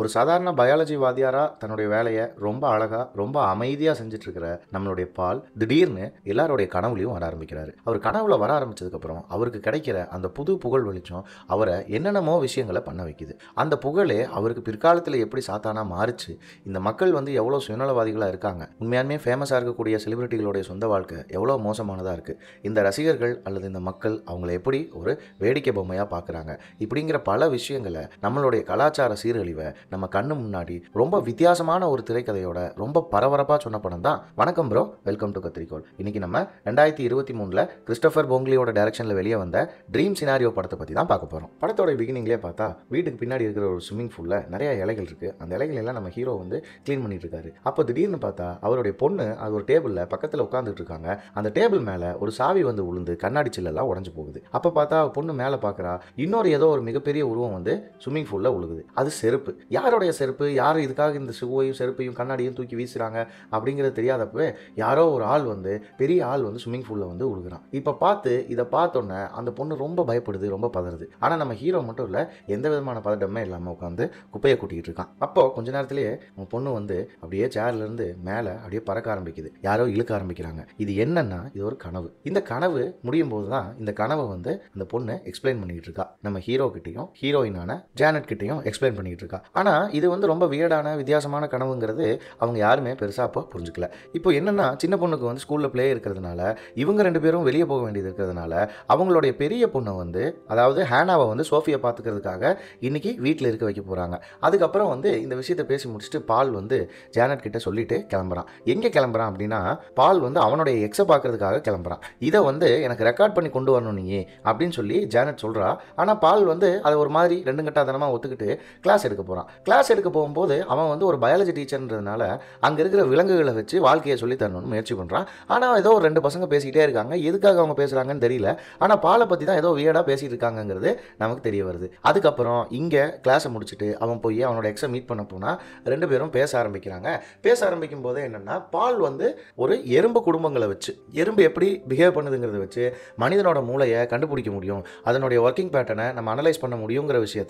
ஒரு சாதாரண பயாலஜி வாதியாராக தன்னுடைய வேலையை ரொம்ப அழகாக ரொம்ப அமைதியாக இருக்கிற நம்மளுடைய பால் திடீர்னு எல்லாருடைய கனவுலையும் வர ஆரம்பிக்கிறாரு அவர் கனவுல வர அப்புறம் அவருக்கு கிடைக்கிற அந்த புது புகழ் வெளிச்சம் அவரை என்னென்னமோ விஷயங்களை பண்ண வைக்குது அந்த புகழே அவருக்கு பிற்காலத்தில் எப்படி சாத்தானா மாறிச்சு இந்த மக்கள் வந்து எவ்வளோ சுயநலவாதிகளாக இருக்காங்க உண்மையானுமே ஃபேமஸாக இருக்கக்கூடிய செலிபிரிட்டிகளுடைய சொந்த வாழ்க்கை எவ்வளோ மோசமானதாக இருக்குது இந்த ரசிகர்கள் அல்லது இந்த மக்கள் அவங்கள எப்படி ஒரு வேடிக்கை பொம்மையாக பார்க்குறாங்க இப்படிங்கிற பல விஷயங்களை நம்மளுடைய கலாச்சார சீரழிவை நம்ம கண்ணு முன்னாடி ரொம்ப வித்தியாசமான ஒரு திரைக்கதையோட ரொம்ப பரபரப்பாக சொன்ன படம் தான் வணக்கம் ப்ரோ வெல்கம் டு கத்திரிக்கோள் இன்னைக்கு நம்ம ரெண்டாயிரத்தி இருபத்தி மூணில் கிறிஸ்டபர் போங்லியோட டேரக்ஷனில் வெளியே வந்த ட்ரீம் சினாரியோ படத்தை பற்றி தான் பார்க்க போகிறோம் படத்தோட பிகினிங்லேயே பார்த்தா வீட்டுக்கு பின்னாடி இருக்கிற ஒரு ஸ்விம்மிங் பூலில் நிறைய இலைகள் இருக்குது அந்த இலைகள் எல்லாம் நம்ம ஹீரோ வந்து க்ளீன் பண்ணிட்டு இருக்காரு அப்போ திடீர்னு பார்த்தா அவருடைய பொண்ணு அது ஒரு டேபிளில் பக்கத்தில் உட்காந்துட்டு இருக்காங்க அந்த டேபிள் மேலே ஒரு சாவி வந்து உளுந்து கண்ணாடி சில்லெல்லாம் உடஞ்சு போகுது அப்போ பார்த்தா பொண்ணு மேலே பார்க்குறா இன்னொரு ஏதோ ஒரு மிகப்பெரிய உருவம் வந்து ஸ்விம்மிங் பூலில் உழுகுது அது செருப்பு யாருடைய செருப்பு யார் இதுக்காக இந்த ஷூவையும் செருப்பையும் கண்ணாடியும் தூக்கி வீசுகிறாங்க அப்படிங்கிறது தெரியாதப்பவே யாரோ ஒரு ஆள் வந்து பெரிய ஆள் வந்து ஸ்விம்மிங் பூலில் வந்து உழுகிறான் இப்போ பார்த்து இதை பார்த்தோன்னே அந்த பொண்ணு ரொம்ப பயப்படுது ரொம்ப பதறுது ஆனால் நம்ம ஹீரோ மட்டும் இல்லை எந்த விதமான பதட்டமே இல்லாமல் உட்காந்து குப்பையை கூட்டிகிட்டு இருக்கான் அப்போ கொஞ்ச நேரத்திலேயே உன் பொண்ணு வந்து அப்படியே சேர்லேருந்து மேலே அப்படியே பறக்க ஆரம்பிக்குது யாரோ இழுக்க ஆரம்பிக்கிறாங்க இது என்னன்னா இது ஒரு கனவு இந்த கனவு முடியும் போது தான் இந்த கனவை வந்து அந்த பொண்ணு எக்ஸ்பிளைன் பண்ணிக்கிட்டு இருக்கா நம்ம ஹீரோ கிட்டையும் ஹீரோயினான ஜேனட் கிட்டையும் எக்ஸ்பிளைன் பண்ணிக்கிட்டு இருக்கா ஆனால் இது வந்து ரொம்ப வியர்டான வித்தியாசமான கனவுங்கிறது அவங்க யாருமே பெருசாக அப்போ புரிஞ்சுக்கல இப்போ என்னென்னா சின்ன பொண்ணுக்கு வந்து ஸ்கூலில் பிளே இருக்கிறதுனால இவங்க ரெண்டு பேரும் வெளியே போக வேண்டியது இருக்கிறதுனால அவங்களுடைய பெரிய பொண்ணை வந்து அதாவது ஹேனாவை வந்து சோஃபியை பார்த்துக்கிறதுக்காக இன்றைக்கி வீட்டில் இருக்க வைக்க போகிறாங்க அதுக்கப்புறம் வந்து இந்த விஷயத்தை பேசி முடிச்சுட்டு பால் வந்து ஜேனட் கிட்ட சொல்லிட்டு கிளம்புறான் எங்கே கிளம்புறான் அப்படின்னா பால் வந்து அவனுடைய எக்ஸை பார்க்கறதுக்காக கிளம்புறான் இதை வந்து எனக்கு ரெக்கார்ட் பண்ணி கொண்டு வரணும் நீ அப்படின்னு சொல்லி ஜேனட் சொல்கிறா ஆனால் பால் வந்து அதை ஒரு மாதிரி ரெண்டு கட்டாதனமாக ஒத்துக்கிட்டு கிளாஸ் எடுக்க போகிறான் கிளாஸ் எடுக்க போகும்போது அவன் வந்து ஒரு பயாலஜி டீச்சர்ன்றதுனால அங்கே இருக்கிற விலங்குகளை வச்சு வாழ்க்கையை சொல்லி தரணும்னு முயற்சி பண்ணுறான் ஆனால் ஏதோ ஒரு ரெண்டு பசங்க பேசிக்கிட்டே இருக்காங்க எதுக்காக அவங்க பேசுகிறாங்கன்னு தெரியல ஆனால் பாலை பற்றி தான் ஏதோ வியடாக பேசிகிட்டு இருக்காங்கங்கிறது நமக்கு தெரிய வருது அதுக்கப்புறம் இங்கே கிளாஸை முடிச்சுட்டு அவன் போய் அவனோட எக்ஸை மீட் பண்ண போனால் ரெண்டு பேரும் பேச ஆரம்பிக்கிறாங்க பேச ஆரம்பிக்கும் போது என்னென்னா பால் வந்து ஒரு எறும்பு குடும்பங்களை வச்சு எறும்பு எப்படி பிஹேவ் பண்ணுதுங்கிறத வச்சு மனிதனோட மூளையை கண்டுபிடிக்க முடியும் அதனுடைய ஒர்க்கிங் பேட்டர்னை நம்ம அனலைஸ் பண்ண முடியுங்கிற விஷயத்த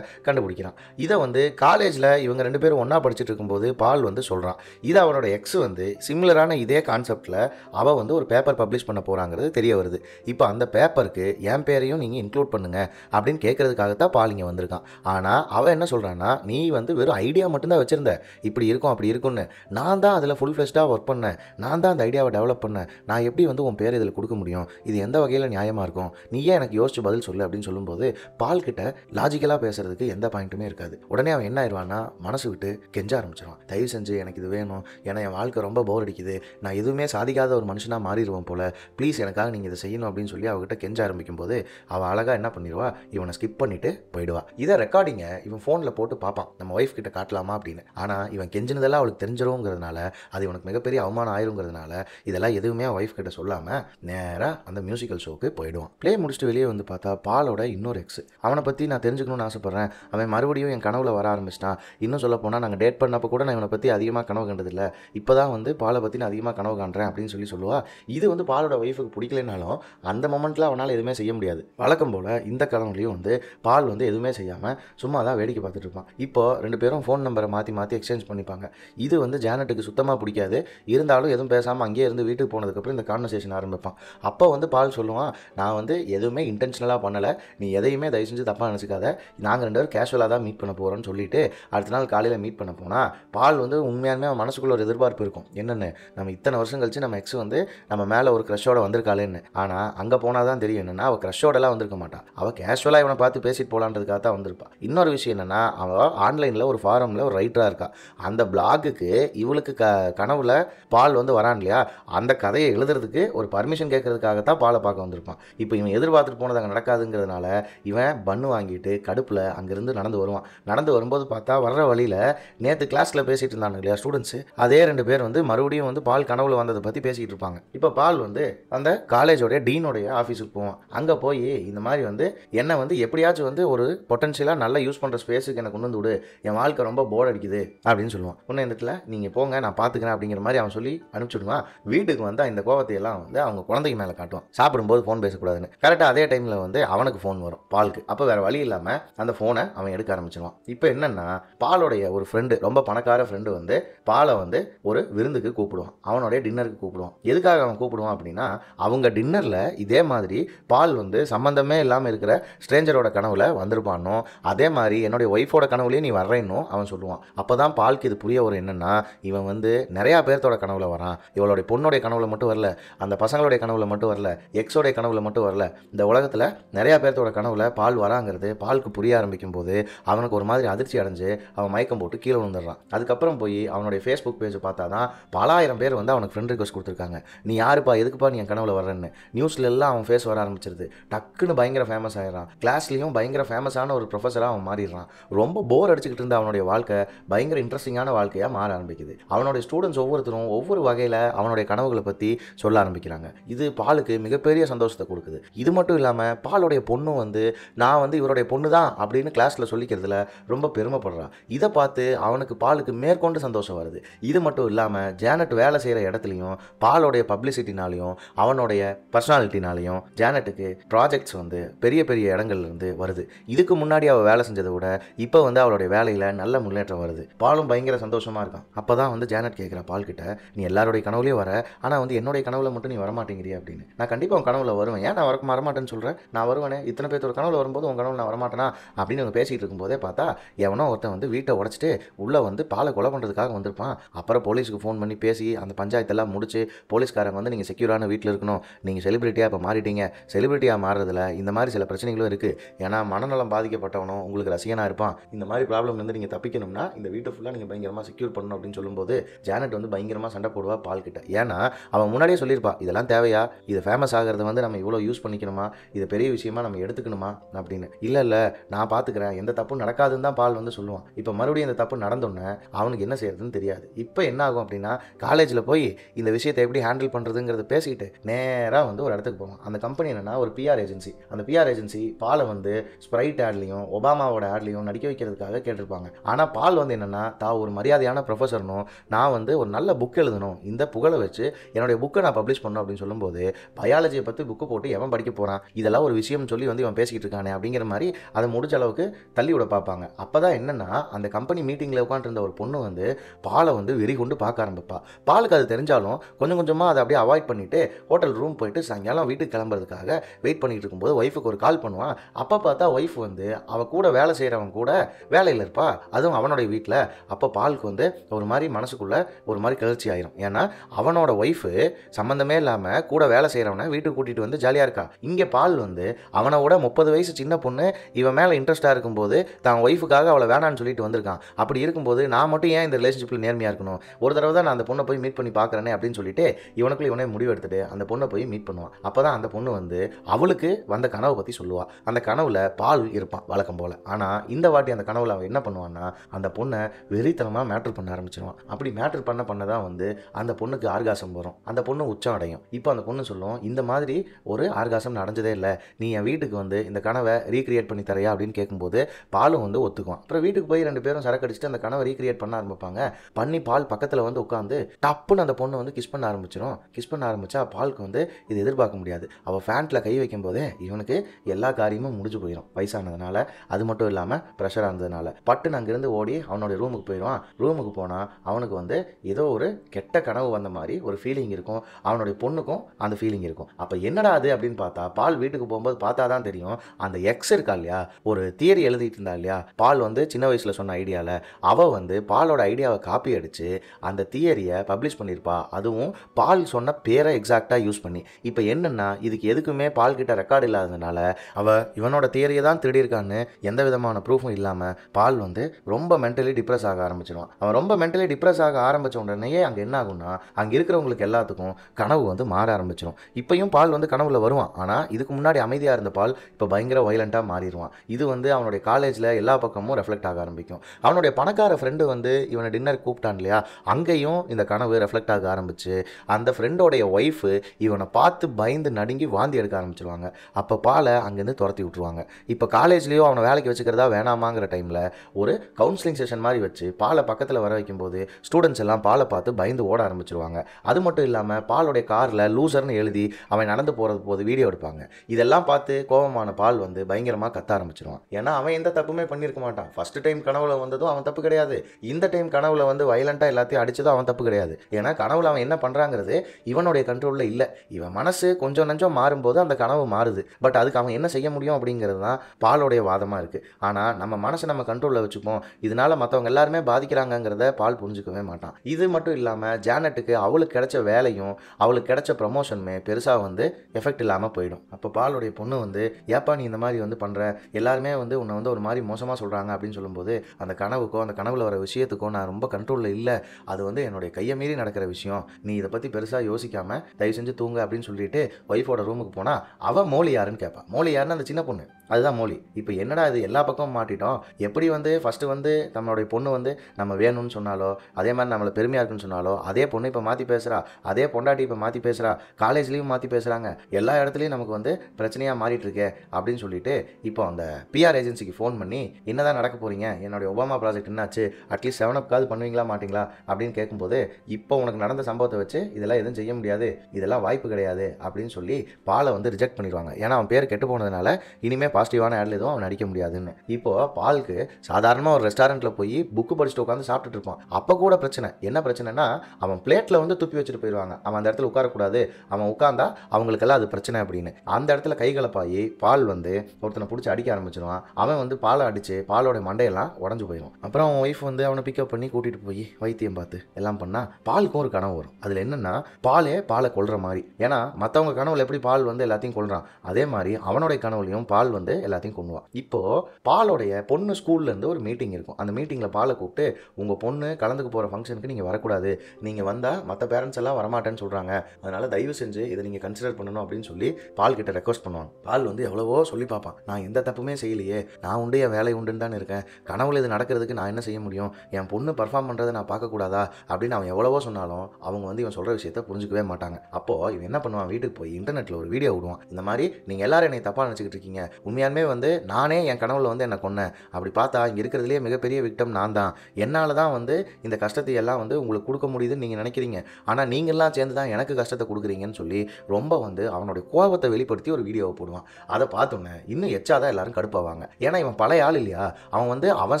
கண்டுபிடிக்கிறான் இதை வந்து கால் காலேஜில் இவங்க ரெண்டு பேரும் ஒன்றா படிச்சுட்டு இருக்கும்போது பால் வந்து சொல்கிறான் இது அவனோட எக்ஸ் வந்து சிமிலரான இதே கான்செப்டில் அவள் வந்து ஒரு பேப்பர் பப்ளிஷ் பண்ண போகிறாங்கிறது தெரிய வருது இப்போ அந்த பேப்பருக்கு என் பேரையும் நீங்கள் இன்க்ளூட் பண்ணுங்கள் அப்படின்னு கேட்குறதுக்காகத்தான் பால் இங்கே வந்திருக்கான் ஆனால் அவன் என்ன சொல்கிறான்னா நீ வந்து வெறும் ஐடியா மட்டும்தான் வச்சுருந்த இப்படி இருக்கும் அப்படி இருக்கும்னு நான் தான் அதில் ஃபுல் ஃப்ளெஷ்டாக ஒர்க் பண்ணேன் நான் தான் அந்த ஐடியாவை டெவலப் பண்ணேன் நான் எப்படி வந்து உன் பேர் இதில் கொடுக்க முடியும் இது எந்த வகையில் நியாயமாக இருக்கும் நீ ஏன் எனக்கு யோசிச்சு பதில் சொல்லு அப்படின்னு சொல்லும்போது பால் கிட்ட லாஜிக்கலாக பேசுறதுக்கு எந்த பாயிண்ட்டுமே இருக்காது உடனே அவன் என்ன ஆயிடுவான்னா மனசு விட்டு கெஞ்ச ஆரம்பிச்சிடும் தயவு செஞ்சு எனக்கு இது வேணும் ஏன்னா என் வாழ்க்கை ரொம்ப போர் அடிக்குது நான் எதுவுமே சாதிக்காத ஒரு மனுஷனாக மாறிடுவோம் போல் ப்ளீஸ் எனக்காக நீங்கள் இதை செய்யணும் அப்படின்னு சொல்லி அவகிட்ட கெஞ்ச ஆரம்பிக்கும் போது அவள் அழகாக என்ன பண்ணிடுவா இவனை ஸ்கிப் பண்ணிவிட்டு போயிடுவா இதை ரெக்கார்டிங்கை இவன் ஃபோனில் போட்டு பார்ப்பான் நம்ம ஒய்ஃப் கிட்ட காட்டலாமா அப்படின்னு ஆனால் இவன் கெஞ்சினதெல்லாம் அவளுக்கு தெரிஞ்சிருங்கிறதுனால அது இவனுக்கு மிகப்பெரிய அவமானம் ஆயிருங்கிறதுனால இதெல்லாம் எதுவுமே ஒய்ஃப் கிட்ட சொல்லாமல் நேராக அந்த மியூசிக்கல் ஷோக்கு போயிடுவான் ப்ளே முடிச்சுட்டு வெளியே வந்து பார்த்தா பாலோட இன்னொரு எக்ஸ் அவனை பற்றி நான் தெரிஞ்சுக்கணும்னு ஆசைப்பட்றேன் அவன் மறுபடியும் என் கனவுல வர ஆரம்பி ஆரம்பிச்சிட்டான் இன்னும் சொல்ல போனால் நாங்கள் டேட் பண்ணப்போ கூட நான் இவனை பற்றி அதிகமாக கனவு கண்டதில்ல இப்போ தான் வந்து பாலை பற்றி நான் அதிகமாக கனவு காண்றேன் அப்படின்னு சொல்லி சொல்லுவா இது வந்து பாலோட ஒய்ஃபுக்கு பிடிக்கலனாலும் அந்த மொமெண்ட்டில் அவனால் எதுவுமே செய்ய முடியாது வழக்கம் போல் இந்த கனவுலையும் வந்து பால் வந்து எதுவுமே செய்யாமல் சும்மா தான் வேடிக்கை பார்த்துட்டு இருப்பான் இப்போ ரெண்டு பேரும் ஃபோன் நம்பரை மாற்றி மாற்றி எக்ஸ்சேஞ்ச் பண்ணிப்பாங்க இது வந்து ஜானட்டுக்கு சுத்தமாக பிடிக்காது இருந்தாலும் எதுவும் பேசாமல் அங்கேயே இருந்து வீட்டுக்கு போனதுக்கப்புறம் இந்த கான்வர்சேஷன் ஆரம்பிப்பான் அப்போ வந்து பால் சொல்லுவான் நான் வந்து எதுவுமே இன்டென்ஷனலாக பண்ணலை நீ எதையுமே தயவு செஞ்சு தப்பாக நினச்சிக்காத நாங்கள் ரெண்டு பேரும் கேஷுவலாக தான் மீட் பண்ண போகிறோம்னு சொல்லிட்டு பண்ணிவிட்டு அடுத்த நாள் காலையில் மீட் பண்ண போனால் பால் வந்து உண்மையாலுமே மனசுக்குள்ள ஒரு எதிர்பார்ப்பு இருக்கும் என்னென்னு நம்ம இத்தனை வருஷம் கழிச்சு நம்ம எக்ஸ் வந்து நம்ம மேலே ஒரு க்ரஷோட வந்திருக்காளேன்னு ஆனால் அங்கே போனால் தான் தெரியும் என்னென்னா அவள் க்ரஷோடலாம் வந்திருக்க மாட்டான் அவள் கேஷுவலாக இவனை பார்த்து பேசிட்டு போகலான்றதுக்காக தான் வந்திருப்பாள் இன்னொரு விஷயம் என்னென்னா அவள் ஆன்லைனில் ஒரு ஃபாரமில் ஒரு ரைட்டராக இருக்கா அந்த பிளாகுக்கு இவளுக்கு க கனவுல பால் வந்து வரான் இல்லையா அந்த கதையை எழுதுறதுக்கு ஒரு பர்மிஷன் கேட்கறதுக்காக தான் பாலை பார்க்க வந்திருப்பான் இப்போ இவன் எதிர்பார்த்துட்டு போனது அங்கே நடக்காதுங்கிறதுனால இவன் பண்ணு வாங்கிட்டு கடுப்பில் அங்கேருந்து நடந்து வருவான் நடந்து வரும்போது பார்த்தா வர்ற வழியில் நேற்று கிளாஸில் பேசிகிட்டு இருந்தாங்க இல்லையா ஸ்டூடெண்ட்ஸு அதே ரெண்டு பேர் வந்து மறுபடியும் வந்து பால் கனவுல வந்ததை பற்றி பேசிகிட்டு இருப்பாங்க இப்போ பால் வந்து அந்த காலேஜோடைய டீனுடைய ஆஃபீஸுக்கு போவோம் அங்கே போய் இந்த மாதிரி வந்து என்னை வந்து எப்படியாச்சும் வந்து ஒரு பொட்டன்ஷியலாக நல்லா யூஸ் பண்ணுற ஸ்பேஸுக்கு எனக்கு கொண்டு வந்து விடு என் வாழ்க்கை ரொம்ப போர் அடிக்குது அப்படின்னு சொல்லுவான் உன்ன இந்த இடத்துல நீங்கள் போங்க நான் பார்த்துக்கிறேன் அப்படிங்கிற மாதிரி அவன் சொல்லி அனுப்பிச்சுடுவான் வீட்டுக்கு வந்து இந்த கோபத்தை எல்லாம் வந்து அவங்க குழந்தைக்கு மேலே காட்டுவான் சாப்பிடும்போது ஃபோன் பேசக்கூடாதுன்னு கரெக்டாக அதே டைமில் வந்து அவனுக்கு ஃபோன் வரும் பாலுக்கு அப்போ வேறு வழி இல்லாமல் அந்த ஃபோனை அவன் எடுக்க ஆரம்பிச்சிடுவான் இப்போ என்ன என்னன்னா பாலோடைய ஒரு ஃப்ரெண்டு ரொம்ப பணக்கார ஃப்ரெண்டு வந்து பாலை வந்து ஒரு விருந்துக்கு கூப்பிடுவான் அவனுடைய டின்னருக்கு கூப்பிடுவான் எதுக்காக அவன் கூப்பிடுவான் அப்படின்னா அவங்க டின்னரில் இதே மாதிரி பால் வந்து சம்மந்தமே இல்லாமல் இருக்கிற ஸ்ட்ரேஞ்சரோட கனவுல வந்திருப்பானோ அதே மாதிரி என்னுடைய ஒய்ஃபோட கனவுலேயே நீ வர்றேன்னு அவன் சொல்லுவான் அப்போ தான் பால்க்கு இது புரிய ஒரு என்னென்னா இவன் வந்து நிறையா பேர்த்தோட கனவுல வரான் இவளுடைய பொண்ணுடைய கனவுல மட்டும் வரல அந்த பசங்களுடைய கனவுல மட்டும் வரல எக்ஸோடைய கனவுல மட்டும் வரல இந்த உலகத்தில் நிறையா பேர்த்தோட கனவுல பால் வராங்கிறது பால்க்கு புரிய ஆரம்பிக்கும் போது அவனுக்கு ஒரு மாதிரி அதிர்ச்சி அடைஞ்சு அவன் மயக்கம் போட்டு கீழே விழுந்துடுறான் அதுக்கப்புறம் போய் அவனுடைய ஃபேஸ்புக் பேஜ் பார்த்தா தான் பலாயிரம் பேர் வந்து அவனுக்கு ஃப்ரெண்ட் ரிக்வஸ்ட் கொடுத்துருக்காங்க நீ யாருப்பா எதுக்குப்பா நீ என் கனவுல வர்றேன்னு நியூஸ்ல எல்லாம் அவன் ஃபேஸ் வர ஆரம்பிச்சிருது டக்குன்னு பயங்கர ஃபேமஸ் ஆயிடுறான் கிளாஸ்லையும் பயங்கர ஃபேமஸான ஒரு ப்ரொஃபஸராக அவன் மாறிடுறான் ரொம்ப போர் அடிச்சுக்கிட்டு இருந்த அவனுடைய வாழ்க்கை பயங்கர இன்ட்ரெஸ்டிங்கான வாழ்க்கையாக மாற ஆரம்பிக்குது அவனுடைய ஸ்டூடெண்ட்ஸ் ஒவ்வொருத்தரும் ஒவ்வொரு வகையில் அவனுடைய கனவுகளை பற்றி சொல்ல ஆரம்பிக்கிறாங்க இது பாலுக்கு மிகப்பெரிய சந்தோஷத்தை கொடுக்குது இது மட்டும் இல்லாமல் பாலுடைய பொண்ணும் வந்து நான் வந்து இவருடைய பொண்ணு தான் அப்படின்னு கிளாஸில் சொல்லிக்கிறதுல ரொம்ப பெருமை சிரமப்படுறான் இதை பார்த்து அவனுக்கு பாலுக்கு மேற்கொண்டு சந்தோஷம் வருது இது மட்டும் இல்லாமல் ஜேனட் வேலை செய்கிற இடத்துலையும் பாலோடைய பப்ளிசிட்டினாலையும் அவனுடைய பர்சனாலிட்டினாலையும் ஜேனட்டுக்கு ப்ராஜெக்ட்ஸ் வந்து பெரிய பெரிய இடங்கள்லேருந்து வருது இதுக்கு முன்னாடி அவள் வேலை செஞ்சதை விட இப்போ வந்து அவளுடைய வேலையில் நல்ல முன்னேற்றம் வருது பாலும் பயங்கர சந்தோஷமாக இருக்கான் அப்போ தான் வந்து ஜேனட் கேட்குற பால் கிட்ட நீ எல்லாருடைய கனவுலேயும் வர ஆனால் வந்து என்னுடைய கனவுல மட்டும் நீ வரமாட்டேங்கிறிய அப்படின்னு நான் கண்டிப்பாக உன் கனவுல வருவேன் ஏன் நான் வர மாட்டேன்னு சொல்கிறேன் நான் வருவேன் இத்தனை பேர்த்தோட கனவுல வரும்போது உன் கனவு நான் வரமாட்டேனா அப்படின்னு அவங்க பேசிகிட்டு இருக்கும்போதே பார்த்தா எவனோ யாருன்னா ஒருத்தன் வந்து வீட்டை உடச்சிட்டு உள்ளே வந்து பாலை கொலை பண்ணுறதுக்காக வந்திருப்பான் அப்புறம் போலீஸுக்கு ஃபோன் பண்ணி பேசி அந்த பஞ்சாயத்தெல்லாம் முடிச்சு போலீஸ்காரங்க வந்து நீங்கள் செக்யூரான வீட்டில் இருக்கணும் நீங்கள் செலிபிரிட்டியாக இப்போ மாறிட்டீங்க செலிபிரிட்டியாக மாறுறதுல இந்த மாதிரி சில பிரச்சனைகளும் இருக்குது ஏன்னா மனநலம் பாதிக்கப்பட்டவனும் உங்களுக்கு ரசிகனாக இருப்பான் இந்த மாதிரி ப்ராப்ளம் வந்து நீங்கள் தப்பிக்கணும்னா இந்த வீட்டை ஃபுல்லாக நீங்கள் பயங்கரமாக செக்யூர் பண்ணணும் அப்படின்னு சொல்லும்போது ஜானட் வந்து பயங்கரமாக சண்டை போடுவா பால் கிட்ட ஏன்னா அவன் முன்னாடியே சொல்லியிருப்பான் இதெல்லாம் தேவையா இது ஃபேமஸ் ஆகிறத வந்து நம்ம இவ்வளோ யூஸ் பண்ணிக்கணுமா இது பெரிய விஷயமா நம்ம எடுத்துக்கணுமா அப்படின்னு இல்லை இல்லை நான் பார்த்துக்கிறேன் எந்த தப்பும் நடக்காதுன்னு தான் பால் வந்து சொல்லுவான் இப்போ மறுபடியும் இந்த தப்பு நடந்தோன்னே அவனுக்கு என்ன செய்யறதுன்னு தெரியாது இப்போ என்ன ஆகும் அப்படின்னா காலேஜில் போய் இந்த விஷயத்தை எப்படி ஹேண்டில் பண்ணுறதுங்கிறத பேசிக்கிட்டு நேராக வந்து ஒரு இடத்துக்கு போவான் அந்த கம்பெனி என்னென்னா ஒரு பிஆர் ஏஜென்சி அந்த பிஆர் ஏஜென்சி பாலை வந்து ஸ்ப்ரைட் ஆட்லையும் ஒபாமாவோட ஆட்லையும் நடிக்க வைக்கிறதுக்காக கேட்டிருப்பாங்க ஆனால் பால் வந்து என்னென்னா தான் ஒரு மரியாதையான ப்ரொஃபஸர்னும் நான் வந்து ஒரு நல்ல புக் எழுதணும் இந்த புகழை வச்சு என்னுடைய புக்கை நான் பப்ளிஷ் பண்ணணும் அப்படின்னு சொல்லும்போது பயாலஜியை பற்றி புக்கு போட்டு எவன் படிக்க போகிறான் இதெல்லாம் ஒரு விஷயம் சொல்லி வந்து இவன் பேசிக்கிட்டு இருக்கானே அப்படிங்கிற மாதிரி அதை முடிஞ்ச அளவுக்கு தள்ளி விட பார்ப்பாங்க அப்போ தான் என்னென்னா அந்த கம்பெனி மீட்டிங்கில் உட்காந்துருந்த ஒரு பொண்ணு வந்து பாலை வந்து வெறி கொண்டு பார்க்க ஆரம்பிப்பா பாலுக்கு அது தெரிஞ்சாலும் கொஞ்சம் கொஞ்சமாக அதை அப்படியே அவாய்ட் பண்ணிவிட்டு ஹோட்டல் ரூம் போயிட்டு சாயங்காலம் வீட்டுக்கு கிளம்புறதுக்காக வெயிட் பண்ணிகிட்டு இருக்கும்போது ஒய்ஃபுக்கு ஒரு கால் பண்ணுவான் அப்போ பார்த்தா ஒய்ஃப் வந்து அவ கூட வேலை செய்கிறவன் கூட வேலையில் இருப்பா அதுவும் அவனுடைய வீட்டில் அப்போ பாலுக்கு வந்து ஒரு மாதிரி மனசுக்குள்ளே ஒரு மாதிரி கிளர்ச்சி ஆயிரும் ஏன்னா அவனோட ஒய்ஃபு சம்மந்தமே இல்லாமல் கூட வேலை செய்கிறவனை வீட்டுக்கு கூட்டிகிட்டு வந்து ஜாலியாக இருக்கா இங்கே பால் வந்து அவனை விட முப்பது வயசு சின்ன பொண்ணு இவன் மேலே இன்ட்ரெஸ்ட்டாக இருக்கும்போது தான் ஒய்ஃபுக்காக அவளை வேணான்னு சொல்லிட்டு வந்திருக்கான் அப்படி இருக்கும்போது நான் மட்டும் ஏன் இந்த ரிலேஷன்ஷிப்பில் நேர்மையாக இருக்கணும் ஒரு தடவை தான் நான் அந்த பொண்ணை போய் மீட் பண்ணி பார்க்குறேனே அப்படின்னு சொல்லிட்டு இவனுக்குள்ள இவனே முடிவு எடுத்துட்டு அந்த பொண்ணை போய் மீட் பண்ணுவான் அப்போ தான் அந்த பொண்ணு வந்து அவளுக்கு வந்த கனவை பற்றி சொல்லுவாள் அந்த கனவில் பால் இருப்பான் வழக்கம் போல் ஆனால் இந்த வாட்டி அந்த கனவில் அவன் என்ன பண்ணுவான்னா அந்த பொண்ணை வெறித்தனமாக மேட்ரு பண்ண ஆரம்பிச்சிருவான் அப்படி மேட்ரு பண்ண பண்ண தான் வந்து அந்த பொண்ணுக்கு ஆர்காசம் வரும் அந்த பொண்ணு உச்சம் அடையும் இப்போ அந்த பொண்ணு சொல்லும் இந்த மாதிரி ஒரு ஆர்காசம் நடந்ததே இல்லை நீ என் வீட்டுக்கு வந்து இந்த கனவை ரீக்ரியேட் பண்ணி தரையா அப்படின்னு கேட்கும்போது பாலும் வந்து ஒத்துக்குவான் அப்புறம் அப்புறம் வீட்டுக்கு போய் ரெண்டு பேரும் சரக்கு அடிச்சுட்டு அந்த கனவை ரீக்ரியேட் பண்ண ஆரம்பிப்பாங்க பண்ணி பால் பக்கத்தில் வந்து உட்காந்து டப்புன்னு அந்த பொண்ணு வந்து கிஸ் பண்ண ஆரம்பிச்சிடும் கிஸ் பண்ண ஆரம்பிச்சா பாலுக்கு வந்து இது எதிர்பார்க்க முடியாது அவள் ஃபேண்ட்டில் கை வைக்கும் போதே இவனுக்கு எல்லா காரியமும் முடிஞ்சு போயிடும் வயசானதுனால அது மட்டும் இல்லாமல் ப்ரெஷராக இருந்ததுனால பட்டு அங்கேருந்து ஓடி அவனுடைய ரூமுக்கு போயிடுவான் ரூமுக்கு போனால் அவனுக்கு வந்து ஏதோ ஒரு கெட்ட கனவு வந்த மாதிரி ஒரு ஃபீலிங் இருக்கும் அவனுடைய பொண்ணுக்கும் அந்த ஃபீலிங் இருக்கும் அப்போ என்னடா அது அப்படின்னு பார்த்தா பால் வீட்டுக்கு போகும்போது பார்த்தா தான் தெரியும் அந்த எக்ஸ் இருக்கா இல்லையா ஒரு தியரி எழுதிட்டு இருந்தா இல்லையா பால் வந்து சின்ன வயசில் சொன்ன ஐடியாவில் அவள் வந்து பாலோட ஐடியாவை காப்பி அடித்து அந்த தியரியை பப்ளிஷ் பண்ணியிருப்பா அதுவும் பால் சொன்ன பேரை எக்ஸாக்டாக யூஸ் பண்ணி இப்போ என்னென்னா இதுக்கு எதுக்குமே பால் கிட்ட ரெக்கார்டு இல்லாததுனால அவள் இவனோட தியரியை தான் திருடியிருக்கான்னு எந்த விதமான ப்ரூஃபும் இல்லாமல் பால் வந்து ரொம்ப மென்டலி டிப்ரெஸ் ஆக ஆரம்பிச்சிடுவான் அவன் ரொம்ப மென்டலி டிப்ரெஸ் ஆக ஆரம்பித்த உடனேயே அங்கே என்ன ஆகும்னா அங்கே இருக்கிறவங்களுக்கு எல்லாத்துக்கும் கனவு வந்து மாற ஆரம்பிச்சிடும் இப்பையும் பால் வந்து கனவுல வருவான் ஆனால் இதுக்கு முன்னாடி அமைதியாக இருந்த பால் இப்போ பயங்கர வயலண்ட்டாக மாறிடுவான் இது வந்து அவனுடைய காலேஜில் எல்லா பக்கமும் ரெஃப்ளெக்ட் ரிஃப்ளெக்ட் ஆக ஆரம்பிக்கும் அவனுடைய பணக்கார ஃப்ரெண்டு வந்து இவனை டின்னர் கூப்பிட்டான் இல்லையா அங்கேயும் இந்த கனவு ரெஃப்ளெக்ட் ஆக ஆரம்பிச்சு அந்த ஃப்ரெண்டோடைய ஒய்ஃபு இவனை பார்த்து பயந்து நடுங்கி வாந்தி எடுக்க ஆரம்பிச்சிருவாங்க அப்போ பாலை அங்கேருந்து துரத்தி விட்டுருவாங்க இப்போ காலேஜ்லேயோ அவனை வேலைக்கு வச்சுக்கிறதா வேணாமாங்கிற டைமில் ஒரு கவுன்சிலிங் செஷன் மாதிரி வச்சு பாலை பக்கத்தில் வர வைக்கும்போது ஸ்டூடெண்ட்ஸ் எல்லாம் பாலை பார்த்து பயந்து ஓட ஆரம்பிச்சிருவாங்க அது மட்டும் இல்லாமல் பாலோடைய காரில் லூசர்னு எழுதி அவன் நடந்து போகிறது போது வீடியோ எடுப்பாங்க இதெல்லாம் பார்த்து கோபமான பால் வந்து பயங்கரமாக கத்த ஆரம்பிச்சிருவான் ஏன்னா அவன் எந்த தப்புமே பண்ணியிருக்க மாட்டான் ஃபஸ்ட்டு டைம் கனவுல வந்ததும் அவன் தப்பு கிடையாது இந்த டைம் கனவுல வந்து வயலண்ட்டாக எல்லாத்தையும் அடித்ததும் அவன் தப்பு கிடையாது ஏன்னா கனவுல அவன் என்ன பண்ணுறாங்கிறது இவனுடைய கண்ட்ரோலில் இல்லை இவன் மனசு கொஞ்சம் நஞ்சம் மாறும்போது அந்த கனவு மாறுது பட் அதுக்கு அவன் என்ன செய்ய முடியும் அப்படிங்கிறது தான் பாலோடைய வாதமாக இருக்குது ஆனால் நம்ம மனசை நம்ம கண்ட்ரோலில் வச்சுப்போம் இதனால் மற்றவங்க எல்லாருமே பாதிக்கிறாங்கங்கிறத பால் புரிஞ்சுக்கவே மாட்டான் இது மட்டும் இல்லாமல் ஜானட்டுக்கு அவளுக்கு கிடைச்ச வேலையும் அவளுக்கு கிடைச்ச ப்ரமோஷனுமே பெருசாக வந்து எஃபெக்ட் இல்லாமல் போயிடும் அப்போ பாலுடைய பொண்ணு வந்து ஏப்பா நீ இந்த மாதிரி வந்து பண்ணுற எல்லாருமே வந்து உன்னை வந்து ஒரு மாதிரி மோசமாக சொல்கிறாங்க அப்படின்னு சொல்லும்போது அந்த கனவுக்கோ அந்த கனவில் வர விஷயத்துக்கோ நான் ரொம்ப கண்ட்ரோலில் இல்லை அது வந்து என்னுடைய கையை மீறி நடக்கிற விஷயம் நீ இதை பற்றி பெருசாக யோசிக்காமல் தயவு செஞ்சு தூங்க அப்படின்னு சொல்லிட்டு ஒய்ஃபோட ரூமுக்கு போனால் அவள் மோலி யாருன்னு கேட்பா மோலி யாருன்னு அந்த சின்ன பொண்ணு அதுதான் மோலி இப்போ என்னடா இது எல்லா பக்கமும் மாட்டிட்டோம் எப்படி வந்து ஃபஸ்ட்டு வந்து நம்மளுடைய பொண்ணு வந்து நம்ம வேணும்னு சொன்னாலோ அதே மாதிரி நம்மளை பெருமையாக இருக்குன்னு சொன்னாலோ அதே பொண்ணு இப்போ மாற்றி பேசுகிறா அதே பொண்டாட்டி இப்போ மாற்றி பேசுகிறா காலேஜ்லேயும் மாற்றி பேசுகிறாங்க எல்லா இடத்துலையும் நமக்கு வந்து பிரச்சனையாக மாறிட்டு இருக்கே அப்படின்னு சொல்லிட்டு இப்போ அந்த பிஆர் ஏஜென்சிக்கு ஃபோன் பண்ணி என்னதான் நடக்க போகிறீங்க என்னுடைய ஒபாமா ப்ராஜெக்ட் என்னாச்சு அட்லீஸ்ட் செவன் அப்காவது பண்ணுவீங்களா மாட்டிங்களா அப்படின்னு கேட்கும்போது இப்போ உனக்கு நடந்த சம்பவத்தை வச்சு இதெல்லாம் எதுவும் செய்ய முடியாது இதெல்லாம் வாய்ப்பு கிடையாது அப்படின்னு சொல்லி பாலை வந்து ரிஜெக்ட் பண்ணிடுவாங்க ஏன்னா அவன் பேர் கெட்டு போனதுனால இனிமேல் பாசிட்டிவான ஆட்ல எதுவும் அவன் நடிக்க முடியாதுன்னு இப்போ பாலுக்கு சாதாரணமாக ஒரு ரெஸ்டாரண்ட்டில் போய் புக்கு படிச்சுட்டு உட்காந்து சாப்பிட்டுட்டு இருப்பான் அப்போ கூட பிரச்சனை என்ன பிரச்சனைனா அவன் பிளேட்டில் வந்து துப்பி வச்சுட்டு போயிடுவாங்க அவன் அந்த இடத்துல உட்காரக்கூடாது அவன் உட்காந்தா அவங்களுக்கெல்லாம் அது பிரச்சனை அப்படின்னு அந்த இடத்துல கைகலப்பாயி பால் வந்து ஒருத்தனை பிடிச்சி அடிக்க ஆரம்பிச்சிருவான் அவன் வந்து பாலை அடித்து பாலோட மண் மண்டையெல்லாம் உடஞ்சு போயிடும் அப்புறம் அவன் ஒய்ஃப் வந்து அவனை பிக்கப் பண்ணி கூட்டிகிட்டு போய் வைத்தியம் பார்த்து எல்லாம் பண்ணால் பாலுக்கும் ஒரு கனவு வரும் அதில் என்னென்னா பாலே பாலை கொள்கிற மாதிரி ஏன்னா மற்றவங்க கனவுல எப்படி பால் வந்து எல்லாத்தையும் கொள்கிறான் அதே மாதிரி அவனுடைய கனவுலையும் பால் வந்து எல்லாத்தையும் கொண்டுவான் இப்போது பாலோடைய பொண்ணு ஸ்கூல்லேருந்து ஒரு மீட்டிங் இருக்கும் அந்த மீட்டிங்கில் பாலை கூப்பிட்டு உங்கள் பொண்ணு கலந்துக்கு போகிற ஃபங்க்ஷனுக்கு நீங்கள் வரக்கூடாது நீங்கள் வந்தால் மற்ற பேரண்ட்ஸ் எல்லாம் வரமாட்டேன்னு சொல்கிறாங்க அதனால் தயவு செஞ்சு இதை நீங்கள் கன்சிடர் பண்ணணும் அப்படின்னு சொல்லி பால் கிட்ட ரெக்வஸ்ட் பண்ணுவாங்க பால் வந்து எவ்வளவோ சொல்லி பார்ப்பான் நான் எந்த தப்புமே செய்யலையே நான் உண்டு என் வேலை உண்டுன்னு தான் இருக்கேன் கனவுல இது நடக்கிறதுக்கு நான் என்ன செய்ய முடியும் என் பொண்ணு பர்ஃபார்ம் பண்ணுறதை நான் பார்க்கக்கூடாதா அப்படின்னு அவன் எவ்வளவோ சொன்னாலும் அவங்க வந்து இவன் சொல்கிற விஷயத்த புரிஞ்சிக்கவே மாட்டாங்க அப்போது இவன் என்ன பண்ணுவான் வீட்டுக்கு போய் இன்டர்நெட்டில் ஒரு வீடியோ விடுவான் இந்த மாதிரி நீங்கள் எல்லோரும் என்னை தப்பாக நினச்சிக்கிட்டு இருக்கீங்க உண்மையாலுமே வந்து நானே என் கனவுல வந்து என்னை கொன்னேன் அப்படி பார்த்தா இங்கே இருக்கிறதுலே மிகப்பெரிய விக்டம் நான் தான் என்னால் தான் வந்து இந்த கஷ்டத்தை எல்லாம் வந்து உங்களுக்கு கொடுக்க முடியுதுன்னு நீங்கள் நினைக்கிறீங்க ஆனால் நீங்கள்லாம் சேர்ந்து தான் எனக்கு கஷ்டத்தை கொடுக்குறீங்கன்னு சொல்லி ரொம்ப வந்து அவனுடைய கோபத்தை வெளிப்படுத்தி ஒரு வீடியோவை போடுவான் அதை பார்த்தோன்னே இன்னும் எச்சாதான் எல்லாரும் கடுப்பாவாங்க ஏன்னா இவன் பழைய ஆள் இல்லையா அவன் அவன் வந்து அவன்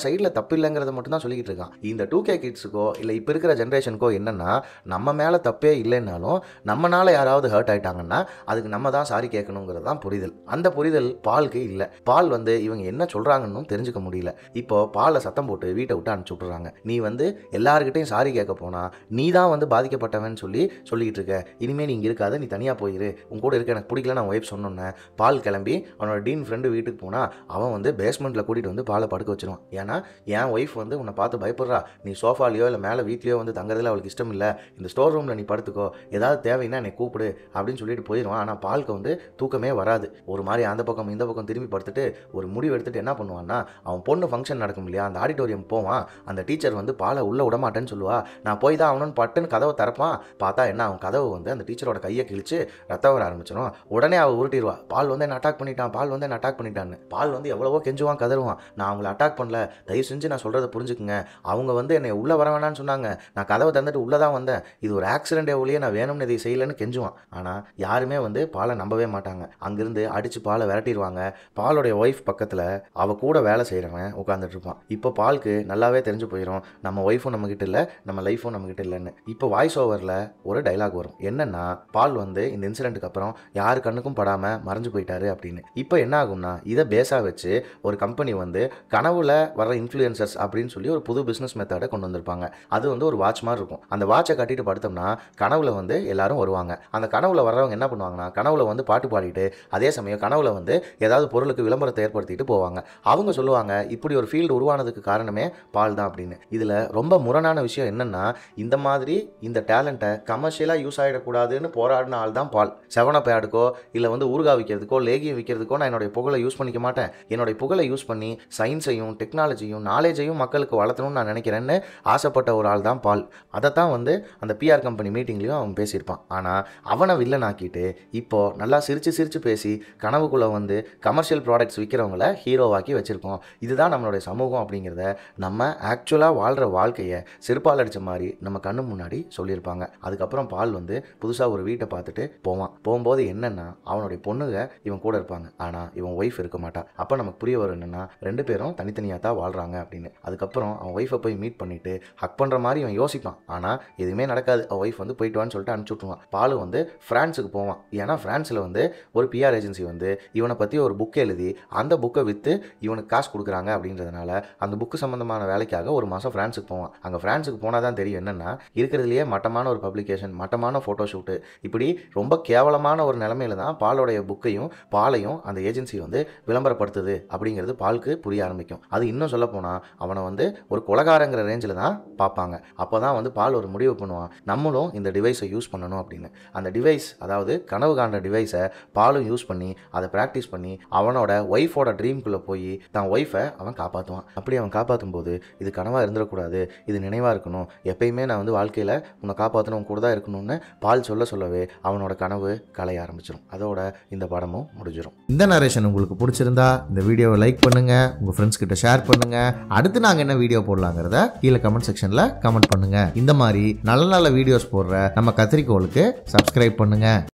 சைடில் தப்பு இல்லைங்கிறத மட்டும் தான் சொல்லிக்கிட்டு இருக்கான் இந்த டூ கே கிட்ஸுக்கோ இல்லை இப்போ இருக்கிற ஜென்ரேஷனுக்கோ என்னென்னா நம்ம மேலே தப்பே இல்லைன்னாலும் நம்மளால் யாராவது ஹர்ட் ஆகிட்டாங்கன்னா அதுக்கு நம்ம தான் சாரி கேட்கணுங்கிறது தான் புரிதல் அந்த புரிதல் பாலுக்கு இல்லை பால் வந்து இவங்க என்ன சொல்கிறாங்கன்னு தெரிஞ்சுக்க முடியல இப்போ பாலை சத்தம் போட்டு வீட்டை விட்டு அனுப்பிச்சு விட்றாங்க நீ வந்து எல்லாருக்கிட்டையும் சாரி கேட்க போனால் நீ தான் வந்து பாதிக்கப்பட்டவன் சொல்லி சொல்லிக்கிட்டு இருக்க இனிமேல் நீ இங்கே இருக்காத நீ தனியாக போயிரு உன் கூட இருக்க எனக்கு பிடிக்கல நான் ஒய்ஃப் சொன்னோன்னே பால் கிளம்பி அவனோட டீன் ஃப்ரெண்டு வீட்டுக்கு போனால் அவன் வந்து பேஸ்மெண்ட்டில் கூட்டிகிட்டு வந்து பாலை படுக்க வச்சிருவான் ஏன்னா என் ஒய்ஃப் வந்து உன்னை பார்த்து பயப்படுறா நீ சோஃபாலேயோ இல்லை மேலே வீட்லேயோ வந்து தங்குறதுல அவளுக்கு இஷ்டம் இல்லை இந்த ஸ்டோர் ரூமில் நீ படுத்துக்கோ ஏதாவது தேவைன்னா என்னை கூப்பிடு அப்படின்னு சொல்லிட்டு போயிடுவான் ஆனால் பாலுக்கு வந்து தூக்கமே வராது ஒரு மாதிரி அந்த பக்கம் இந்த பக்கம் திரும்பி படுத்துட்டு ஒரு முடிவு எடுத்துட்டு என்ன பண்ணுவான்னா அவன் பொண்ணு ஃபங்க்ஷன் நடக்கும் இல்லையா அந்த ஆடிட்டோரியம் போவான் அந்த டீச்சர் வந்து பாலை உள்ளே விடமாட்டேன்னு சொல்லுவா நான் போய் தான் அவனு பட்டுன்னு கதவை திறப்பான் பார்த்தா என்ன அவன் கதவை வந்து அந்த டீச்சரோட கையை கிழிச்சு ரத்தம் வர ஆரம்பிச்சிடும் உடனே அவள் உருட்டிடுவா பால் வந்து என்ன அட்டாக் பண்ணிட்டான் பால் வந்து என்ன அட்டாக் பண்ணிட்டான்னு பால் வந்து எவ்வளவோ கெஞ்சுவான் கதருவான் நான் அவங்களை அட்டாக் அட்டாக் பண்ணல தயவு செஞ்சு நான் சொல்கிறத புரிஞ்சுக்குங்க அவங்க வந்து என்னை உள்ளே வர வேணான்னு சொன்னாங்க நான் கதவை தந்துட்டு உள்ளே தான் வந்தேன் இது ஒரு ஆக்சிடென்டே ஒழிய நான் வேணும்னு இதை செய்யலைன்னு கெஞ்சுவான் ஆனால் யாருமே வந்து பாலை நம்பவே மாட்டாங்க அங்கேருந்து அடித்து பாலை விரட்டிடுவாங்க பாலோடைய ஒய்ஃப் பக்கத்தில் அவ கூட வேலை செய்கிறவன் உட்காந்துட்டு இருப்பான் இப்போ பாலுக்கு நல்லாவே தெரிஞ்சு போயிடும் நம்ம ஒய்ஃபும் கிட்ட இல்லை நம்ம லைஃபும் கிட்ட இல்லைன்னு இப்போ வாய்ஸ் ஓவரில் ஒரு டைலாக் வரும் என்னென்னா பால் வந்து இந்த இன்சிடென்ட்டுக்கு அப்புறம் யார் கண்ணுக்கும் படாமல் மறைஞ்சு போயிட்டாரு அப்படின்னு இப்போ என்ன ஆகும்னா இதை பேஸாக வச்சு ஒரு கம்பெனி வந்து கனவு கனவுல வர இன்ஃப்ளூயன்சர்ஸ் அப்படின்னு சொல்லி ஒரு புது பிஸ்னஸ் மெத்தடை கொண்டு வந்திருப்பாங்க அது வந்து ஒரு வாட்ச் மாதிரி இருக்கும் அந்த வாட்சை கட்டிட்டு படுத்தோம்னா கனவுல வந்து எல்லாரும் வருவாங்க அந்த கனவுல வர்றவங்க என்ன பண்ணுவாங்கன்னா கனவுல வந்து பாட்டு பாடிட்டு அதே சமயம் கனவுல வந்து ஏதாவது பொருளுக்கு விளம்பரத்தை ஏற்படுத்திட்டு போவாங்க அவங்க சொல்லுவாங்க இப்படி ஒரு ஃபீல்டு உருவானதுக்கு காரணமே பால் தான் அப்படின்னு இதில் ரொம்ப முரணான விஷயம் என்னென்னா இந்த மாதிரி இந்த டேலண்ட்டை கமர்ஷியலாக யூஸ் ஆகிடக்கூடாதுன்னு போராடின ஆள் தான் பால் செவன பேடுக்கோ இல்லை வந்து ஊறுகாய் விற்கிறதுக்கோ லேகியம் விற்கிறதுக்கோ நான் என்னுடைய புகழை யூஸ் பண்ணிக்க மாட்டேன் என்னுடைய புகழை யூஸ் பண்ணி சயின்ஸையும் அறிவையும் டெக்னாலஜியும் நாலேஜையும் மக்களுக்கு வளர்த்தணும்னு நான் நினைக்கிறேன்னு ஆசைப்பட்ட ஒரு ஆள் தான் பால் அதை தான் வந்து அந்த பிஆர் கம்பெனி மீட்டிங்லேயும் அவன் பேசியிருப்பான் ஆனால் அவனை வில்லனாக்கிட்டு இப்போது நல்லா சிரித்து சிரித்து பேசி கனவுக்குள்ளே வந்து கமர்ஷியல் ப்ராடக்ட்ஸ் விற்கிறவங்கள ஹீரோவாக்கி வச்சுருக்கோம் இதுதான் நம்மளுடைய சமூகம் அப்படிங்கிறத நம்ம ஆக்சுவலாக வாழ்கிற வாழ்க்கையை செருப்பால் அடித்த மாதிரி நம்ம கண்ணு முன்னாடி சொல்லியிருப்பாங்க அதுக்கப்புறம் பால் வந்து புதுசாக ஒரு வீட்டை பார்த்துட்டு போவான் போகும்போது என்னென்னா அவனுடைய பொண்ணுங்க இவன் கூட இருப்பாங்க ஆனால் இவன் ஒய்ஃப் இருக்க மாட்டான் அப்போ நமக்கு புரிய வரும் என்னென்னா ரெண்டு பேரும் தனித்த தனித்தனியாக தான் வாழ்கிறாங்க அப்படின்னு அதுக்கப்புறம் அவன் ஒய்ஃபை போய் மீட் பண்ணிவிட்டு ஹக் பண்ணுற மாதிரி இவன் யோசிப்பான் ஆனால் எதுவுமே நடக்காது அவன் ஒய்ஃப் வந்து போயிட்டுவான்னு சொல்லிட்டு அனுப்பிச்சி விட்ருவான் பாலு வந்து ஃப்ரான்ஸுக்கு போவான் ஏன்னா ஃப்ரான்ஸில் வந்து ஒரு பிஆர் ஏஜென்சி வந்து இவனை பற்றி ஒரு புக் எழுதி அந்த புக்கை விற்று இவனுக்கு காசு கொடுக்குறாங்க அப்படின்றதுனால அந்த புக்கு சம்மந்தமான வேலைக்காக ஒரு மாதம் ஃப்ரான்ஸுக்கு போவான் அங்கே ஃப்ரான்ஸுக்கு போனால் தான் தெரியும் என்னென்னா இருக்கிறதுலையே மட்டமான ஒரு பப்ளிகேஷன் மட்டமான ஃபோட்டோஷூட்டு இப்படி ரொம்ப கேவலமான ஒரு நிலமையில தான் பாலோடைய புக்கையும் பாலையும் அந்த ஏஜென்சி வந்து விளம்பரப்படுத்துது அப்படிங்கிறது பாலுக்கு புரிய ஆரம்பிக்கும் அது இன்னும் சொல்லப்போனால் அவனை வந்து ஒரு கொலகாரங்கிற ரேஞ்சில் தான் பார்ப்பாங்க அப்போ தான் வந்து பால் ஒரு முடிவு பண்ணுவான் நம்மளும் இந்த டிவைஸை யூஸ் பண்ணணும் அப்படின்னு அந்த டிவைஸ் அதாவது கனவு காண்ற டிவைஸை பாலும் யூஸ் பண்ணி அதை ப்ராக்டிஸ் பண்ணி அவனோட ஒய்ஃபோட ட்ரீம்குள்ளே போய் தான் ஒய்ஃபை அவன் காப்பாற்றுவான் அப்படி அவன் காப்பாற்றும் போது இது கனவாக இருந்துடக்கூடாது இது நினைவாக இருக்கணும் எப்பயுமே நான் வந்து வாழ்க்கையில் உன்னை காப்பாற்றணும் கூட தான் இருக்கணும்னு பால் சொல்ல சொல்லவே அவனோட கனவு கலைய ஆரம்பிச்சிடும் அதோட இந்த படமும் முடிஞ்சிடும் இந்த நரேஷன் உங்களுக்கு பிடிச்சிருந்தா இந்த வீடியோவை லைக் பண்ணுங்கள் உங்கள் ஃப்ரெண்ட்ஸ்க்கு கிட்ட ஷேர் பண்ணுங்கள் அடுத்து நாங்கள் என்ன வீடியோ போடலாங்கிறத கீழே கமெண்ட் செக்ஷனில் கமெண்ட் பண்ணுங்கள் இந்த மாதிரி நல்ல நல்ல வீடியோஸ் போடுற நம்ம கத்திரிக்கோளுக்கு சப்ஸ்கிரைப் பண்ணுங்கள்